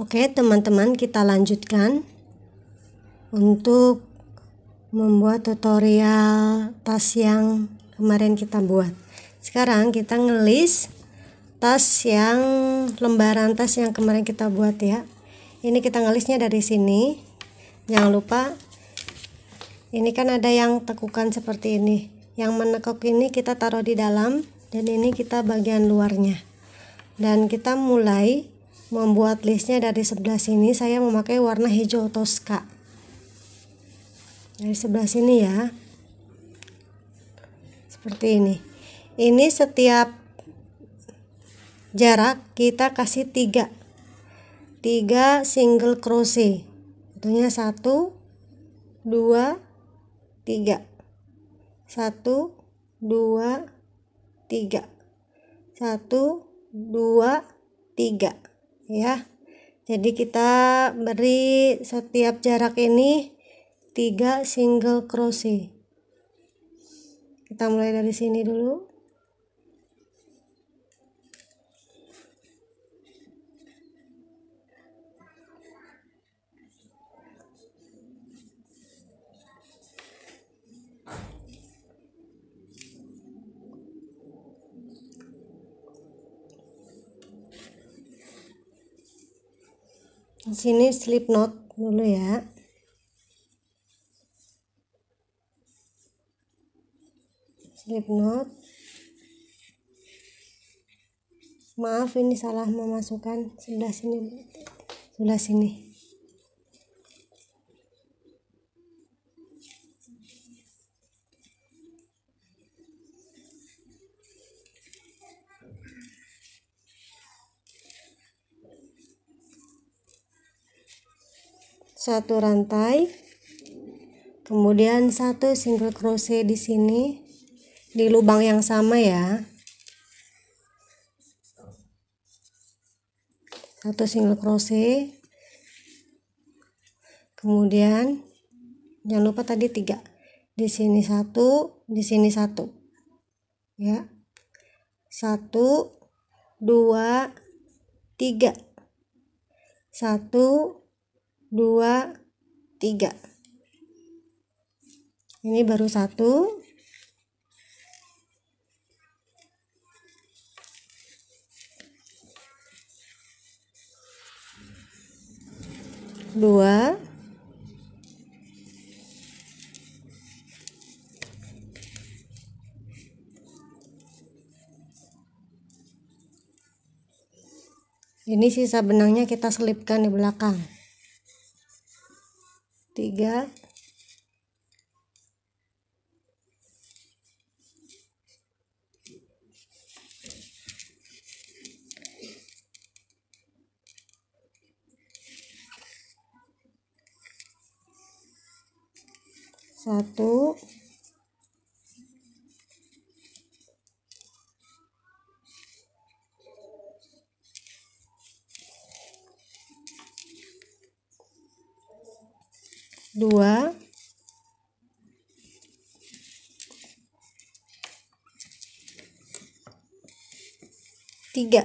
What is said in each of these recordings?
Oke, teman-teman, kita lanjutkan untuk membuat tutorial tas yang kemarin kita buat. Sekarang kita ngelis tas yang lembaran tas yang kemarin kita buat ya. Ini kita ngelisnya dari sini. Jangan lupa ini kan ada yang tekukan seperti ini. Yang menekuk ini kita taruh di dalam dan ini kita bagian luarnya. Dan kita mulai membuat listnya dari sebelah sini saya memakai warna hijau toska dari sebelah sini ya seperti ini ini setiap jarak kita kasih tiga tiga single crochet tentunya satu dua tiga satu dua tiga satu dua tiga ya jadi kita beri setiap jarak ini tiga single crochet kita mulai dari sini dulu sini slip knot dulu ya slip knot maaf ini salah memasukkan sebelah sini sebelah sini satu rantai kemudian satu single crochet di sini di lubang yang sama ya satu single crochet kemudian jangan lupa tadi tiga di sini satu di sini satu ya satu dua tiga satu dua, tiga. Ini baru satu. Dua, Ini sisa benangnya kita selipkan di belakang tiga satu dua tiga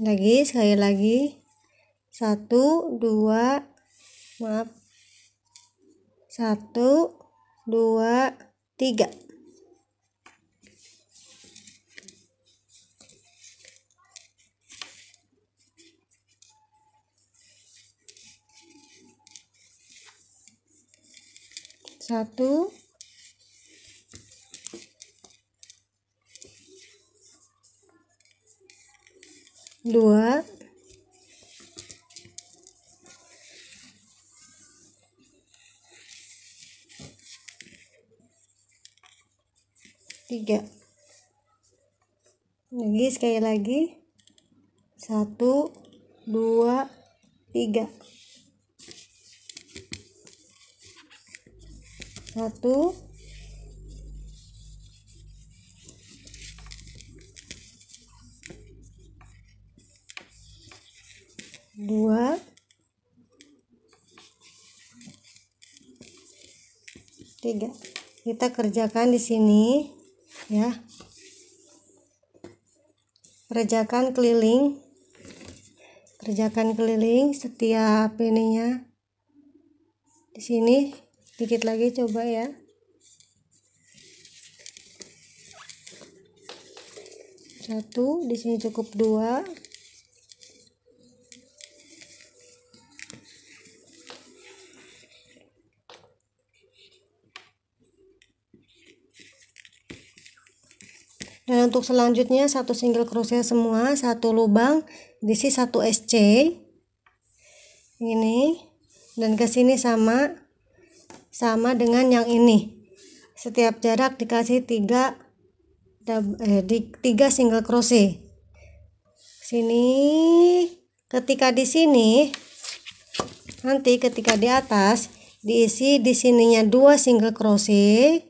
lagi sekali lagi satu dua maaf satu dua tiga satu dua tiga lagi sekali lagi satu dua tiga satu dua tiga kita kerjakan di sini ya kerjakan keliling kerjakan keliling setiap ininya di sini dikit lagi coba ya satu di sini cukup dua dan untuk selanjutnya satu single crochet semua satu lubang di sini satu SC ini dan ke sini sama sama dengan yang ini setiap jarak dikasih tiga eh, di, 3 single crochet sini ketika di sini nanti ketika di atas diisi di sininya dua single crochet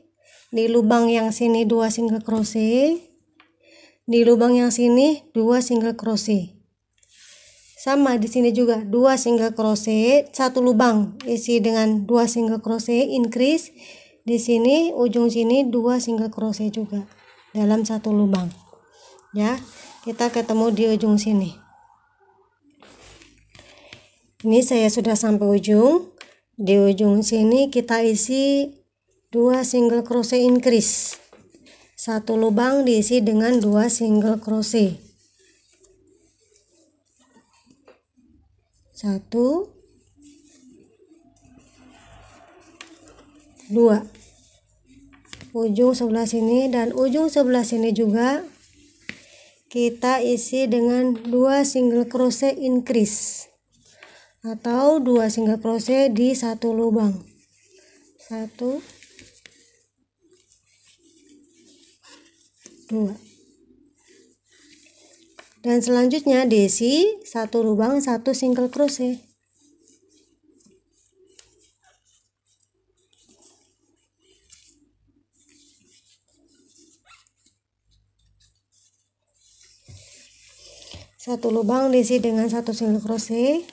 di lubang yang sini dua single crochet di lubang yang sini dua single crochet sama di sini juga dua single crochet satu lubang isi dengan dua single crochet increase di sini ujung sini dua single crochet juga dalam satu lubang ya kita ketemu di ujung sini ini saya sudah sampai ujung di ujung sini kita isi dua single crochet increase satu lubang diisi dengan dua single crochet satu dua ujung sebelah sini dan ujung sebelah sini juga kita isi dengan dua single crochet increase atau dua single crochet di satu lubang satu dua dan selanjutnya desi satu lubang satu single crochet satu lubang diisi dengan satu single crochet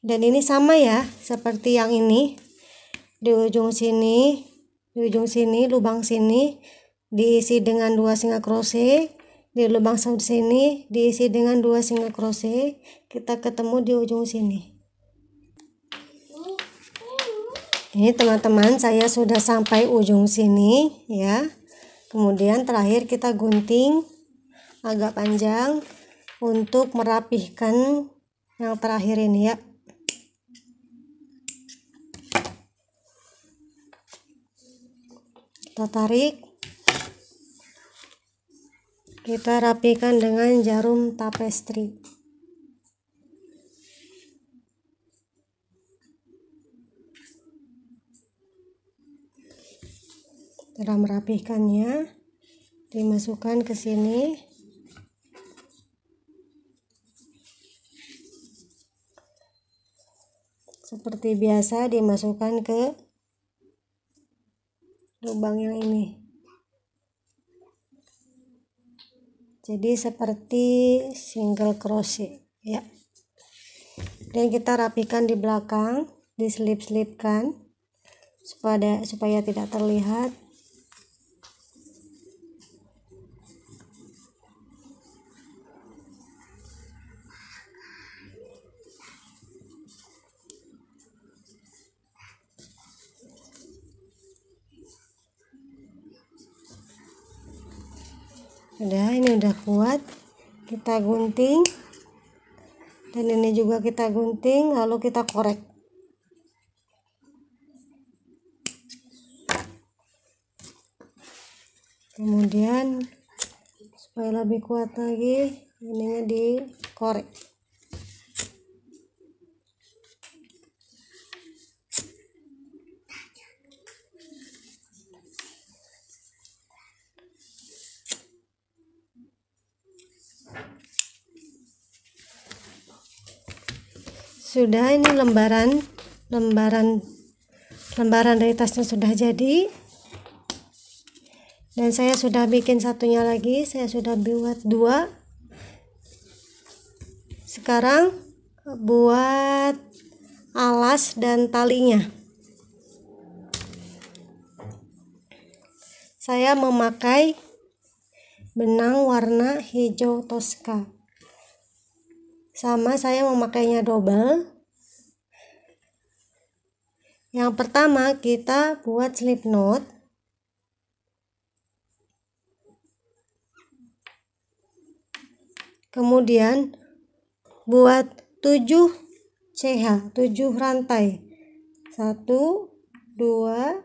dan ini sama ya seperti yang ini di ujung sini di ujung sini lubang sini diisi dengan dua single crochet di lubang sini diisi dengan dua single crochet kita ketemu di ujung sini ini teman-teman saya sudah sampai ujung sini ya kemudian terakhir kita gunting agak panjang untuk merapihkan yang terakhir ini ya kita tarik kita rapikan dengan jarum tapestri setelah merapihkannya dimasukkan ke sini seperti biasa dimasukkan ke lubang yang ini jadi seperti single crochet ya dan kita rapikan di belakang di slip selipkan supaya supaya tidak terlihat udah ini udah kuat kita gunting dan ini juga kita gunting lalu kita korek kemudian supaya lebih kuat lagi ininya dikorek sudah ini lembaran lembaran lembaran dari tasnya sudah jadi dan saya sudah bikin satunya lagi saya sudah buat dua sekarang buat alas dan talinya saya memakai benang warna hijau toska sama saya memakainya double yang pertama kita buat slip knot kemudian buat 7 CH 7 rantai 1 2 3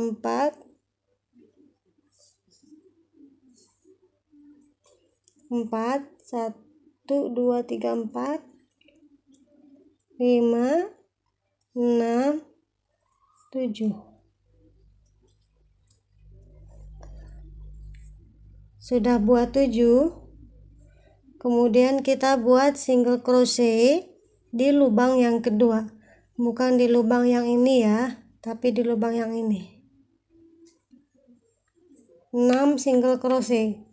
4 4 1 2 3 4 5 6 7 sudah buat 7 kemudian kita buat single crochet di lubang yang kedua bukan di lubang yang ini ya tapi di lubang yang ini 6 single crochet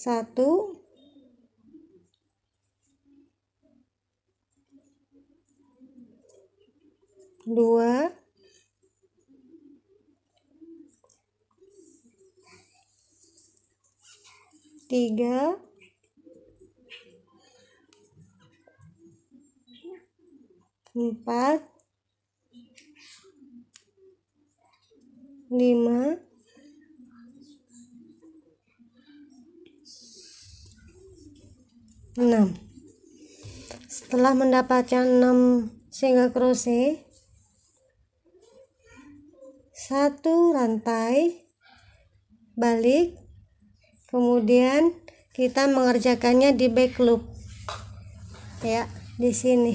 1 dua tiga empat lima enam setelah mendapatkan enam single crochet satu rantai balik kemudian kita mengerjakannya di back loop ya di sini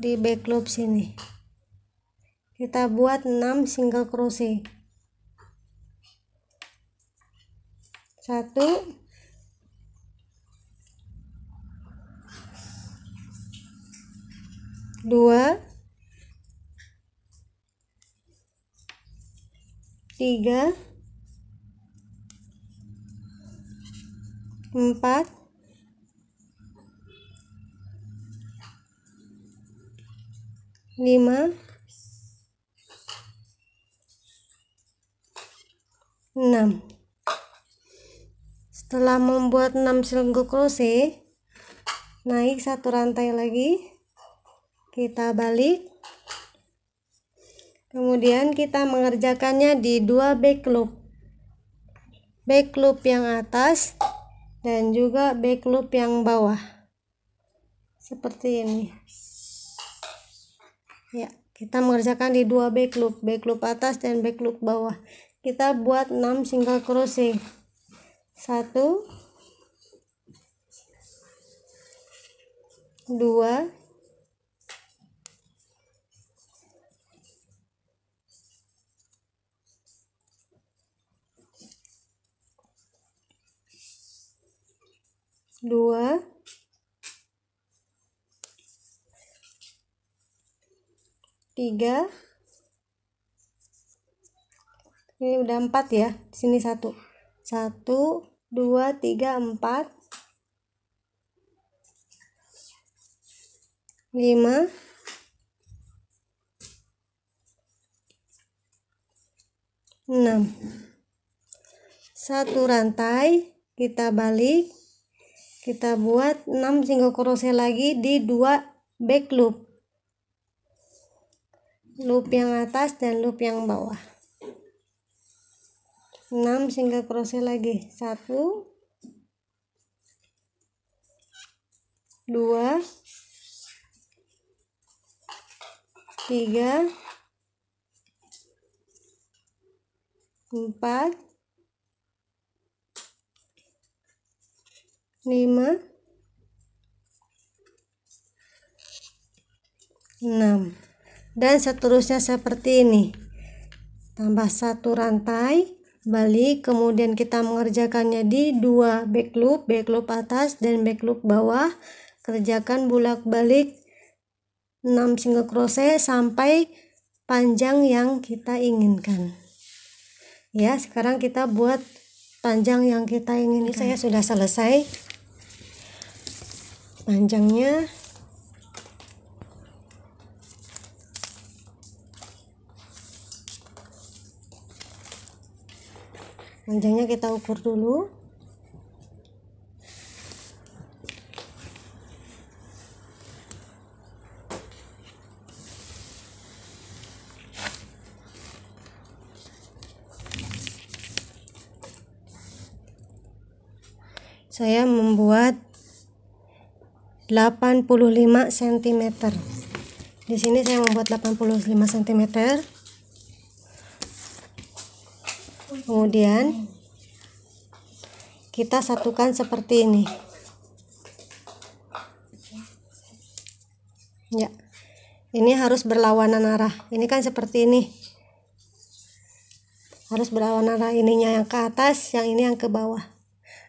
di back loop sini kita buat 6 single crochet satu dua tiga empat lima enam setelah membuat enam selingkuh crochet, naik satu rantai lagi kita balik kemudian kita mengerjakannya di dua back loop back loop yang atas dan juga back loop yang bawah seperti ini ya kita mengerjakan di dua back loop back loop atas dan back loop bawah kita buat 6 single crochet 1 2 dua tiga ini udah empat ya sini satu satu dua tiga empat lima enam satu rantai kita balik kita buat 6 single crochet lagi di 2 back loop loop yang atas dan loop yang bawah 6 single crochet lagi 1 2 3 4 5 6 dan seterusnya seperti ini tambah satu rantai balik kemudian kita mengerjakannya di dua back loop back loop atas dan back loop bawah kerjakan bolak balik 6 single crochet sampai panjang yang kita inginkan ya sekarang kita buat panjang yang kita inginkan ini saya sudah selesai panjangnya panjangnya kita ukur dulu saya membuat 85 cm di sini saya membuat 85 cm kemudian kita satukan seperti ini ya ini harus berlawanan arah ini kan seperti ini harus berlawanan arah ininya yang ke atas yang ini yang ke bawah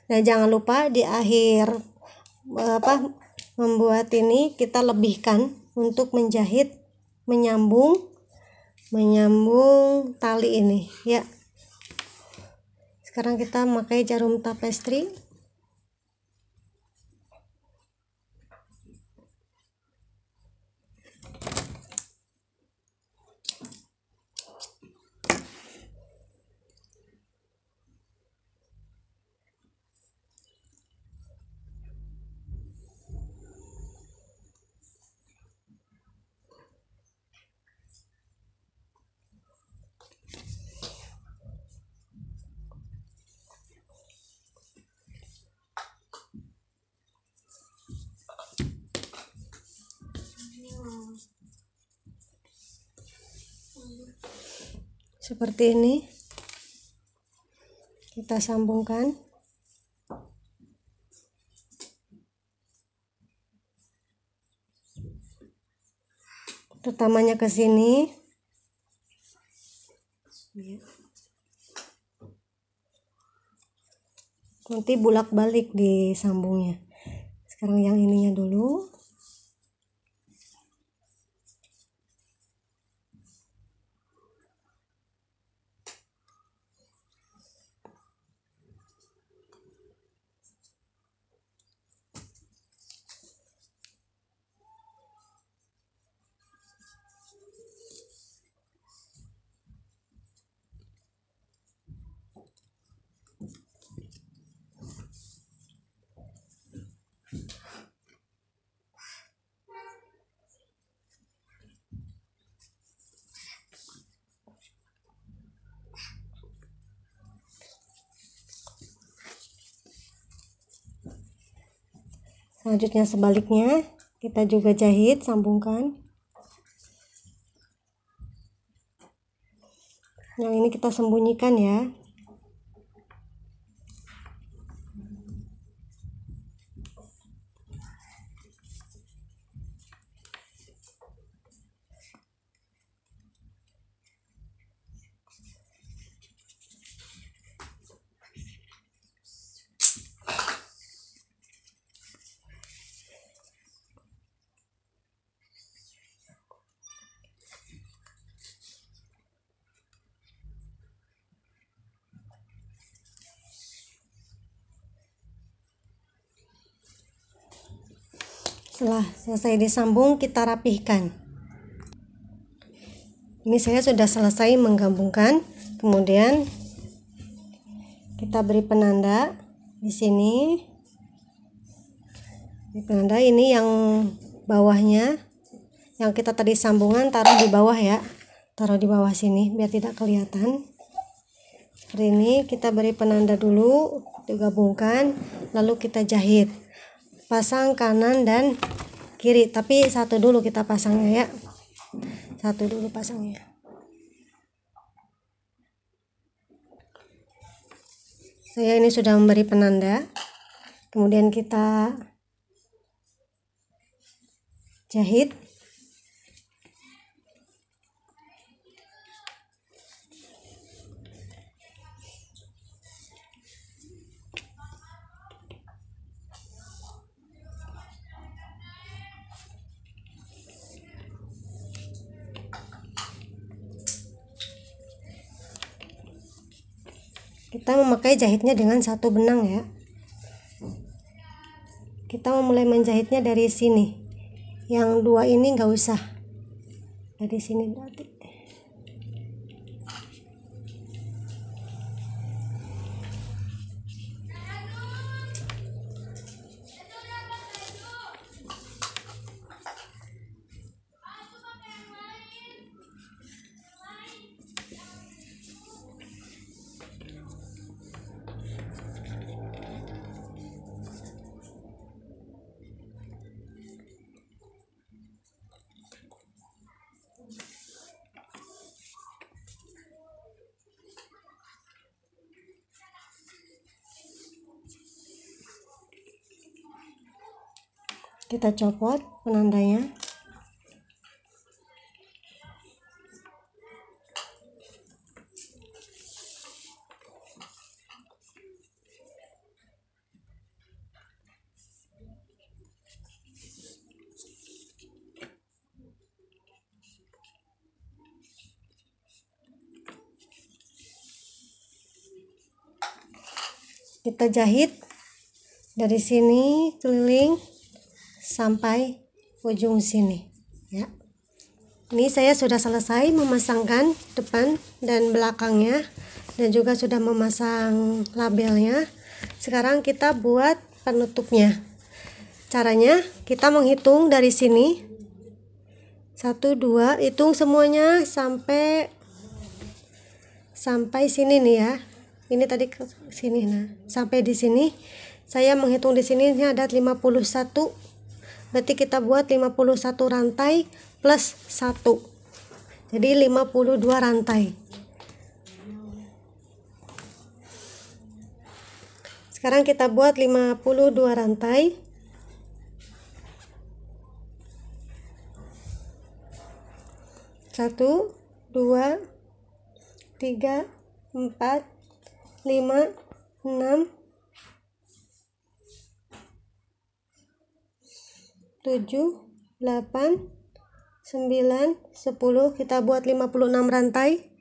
nah jangan lupa di akhir eh, apa membuat ini kita lebihkan untuk menjahit menyambung menyambung tali ini ya sekarang kita pakai jarum tapestri seperti ini kita sambungkan pertamanya ke sini iya. nanti bulak balik di sambungnya sekarang yang ininya dulu selanjutnya sebaliknya kita juga jahit sambungkan yang ini kita sembunyikan ya Setelah selesai disambung, kita rapihkan. Ini saya sudah selesai menggabungkan. Kemudian kita beri penanda di sini. Di penanda ini yang bawahnya yang kita tadi sambungan taruh di bawah ya. Taruh di bawah sini biar tidak kelihatan. Seperti ini kita beri penanda dulu, digabungkan, lalu kita jahit pasang kanan dan kiri tapi satu dulu kita pasangnya ya satu dulu pasangnya saya ini sudah memberi penanda kemudian kita jahit kita memakai jahitnya dengan satu benang ya kita memulai menjahitnya dari sini yang dua ini nggak usah dari sini berarti kita copot penandanya kita jahit dari sini keliling sampai ujung sini ya ini saya sudah selesai memasangkan depan dan belakangnya dan juga sudah memasang labelnya sekarang kita buat penutupnya caranya kita menghitung dari sini satu dua hitung semuanya sampai sampai sini nih ya ini tadi ke sini nah sampai di sini saya menghitung di sini ini ada 51 berarti kita buat 51 rantai plus 1 jadi 52 rantai sekarang kita buat 52 rantai satu dua tiga empat lima enam 7, 8, 9, 10 kita buat 56 rantai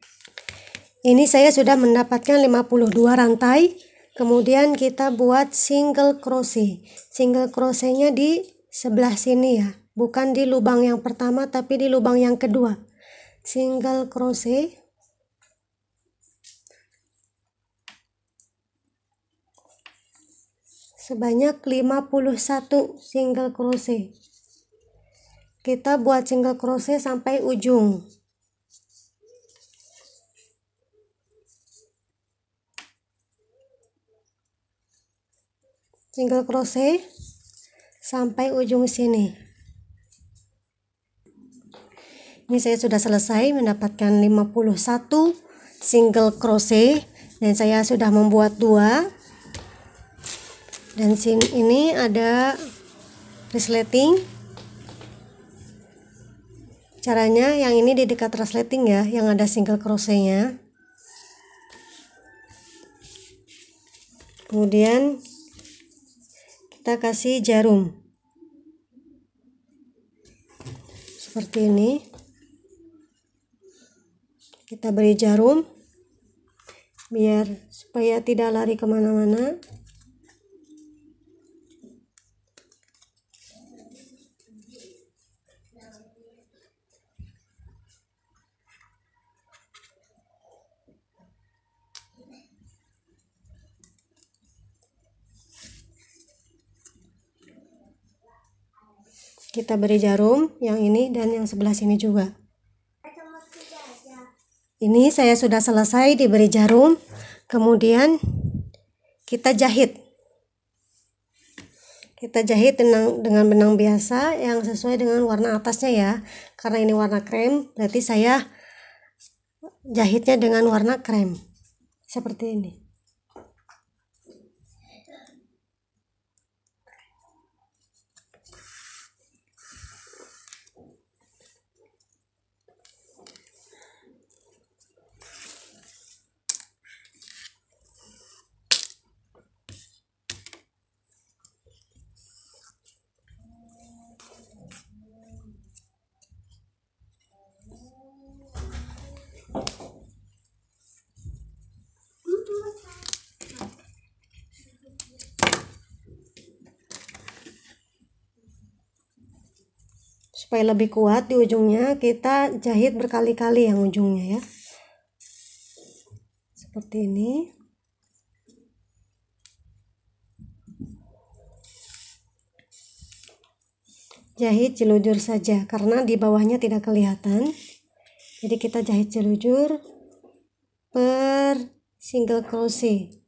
ini saya sudah mendapatkan 52 rantai kemudian kita buat single crochet single crochetnya di sebelah sini ya bukan di lubang yang pertama tapi di lubang yang kedua single crochet sebanyak 51 single crochet kita buat single crochet sampai ujung single crochet sampai ujung sini ini saya sudah selesai mendapatkan 51 single crochet dan saya sudah membuat dua dan sini ini ada resleting caranya yang ini di dekat resleting ya yang ada single crochet nya kemudian kita kasih jarum seperti ini kita beri jarum biar supaya tidak lari kemana-mana kita beri jarum yang ini dan yang sebelah sini juga ini saya sudah selesai diberi jarum kemudian kita jahit kita jahit dengan, dengan benang biasa yang sesuai dengan warna atasnya ya karena ini warna krem berarti saya jahitnya dengan warna krem seperti ini supaya lebih kuat di ujungnya kita jahit berkali-kali yang ujungnya ya seperti ini jahit jelujur saja karena di bawahnya tidak kelihatan jadi kita jahit jelujur per single crochet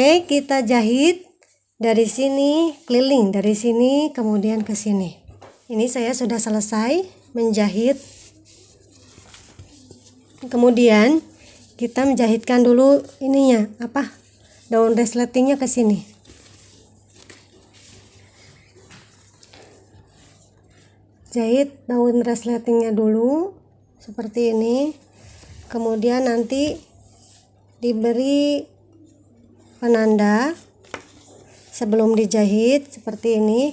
Oke, kita jahit dari sini keliling, dari sini kemudian ke sini. Ini saya sudah selesai menjahit. Kemudian kita menjahitkan dulu ininya apa daun resletingnya ke sini. Jahit daun resletingnya dulu seperti ini. Kemudian nanti diberi penanda sebelum dijahit seperti ini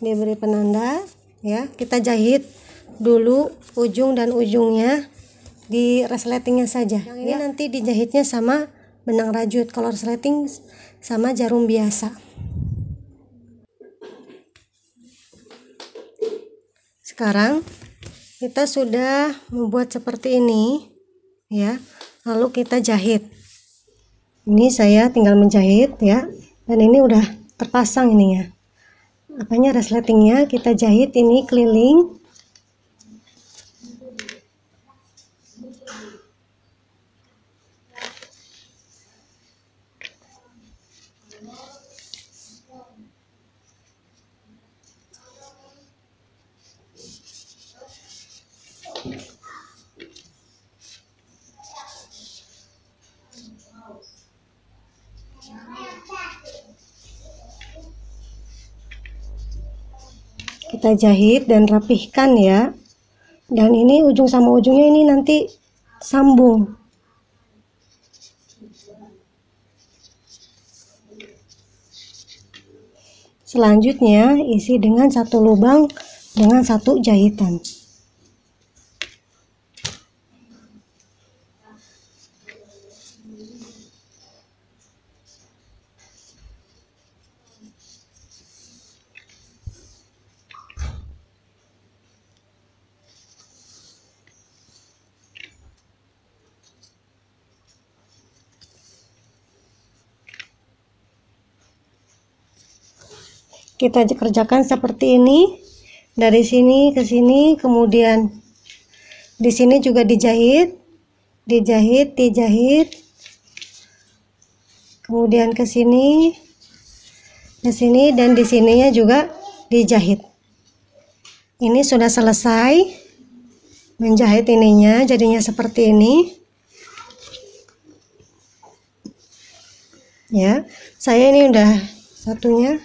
diberi penanda ya kita jahit dulu ujung dan ujungnya di resletingnya saja yang ya. ini ya. nanti dijahitnya sama benang rajut kalau resleting sama jarum biasa sekarang kita sudah membuat seperti ini ya lalu kita jahit ini saya tinggal menjahit ya dan ini udah terpasang ini ya, apanya resletingnya kita jahit ini keliling kita jahit dan rapihkan ya dan ini ujung sama ujungnya ini nanti sambung selanjutnya isi dengan satu lubang dengan satu jahitan kita kerjakan seperti ini dari sini ke sini kemudian di sini juga dijahit dijahit dijahit kemudian ke sini ke sini dan di sininya juga dijahit ini sudah selesai menjahit ininya jadinya seperti ini ya saya ini udah satunya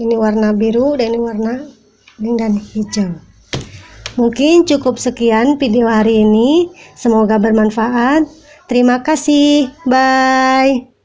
ini warna biru dan ini warna pink dan hijau mungkin cukup sekian video hari ini semoga bermanfaat terima kasih bye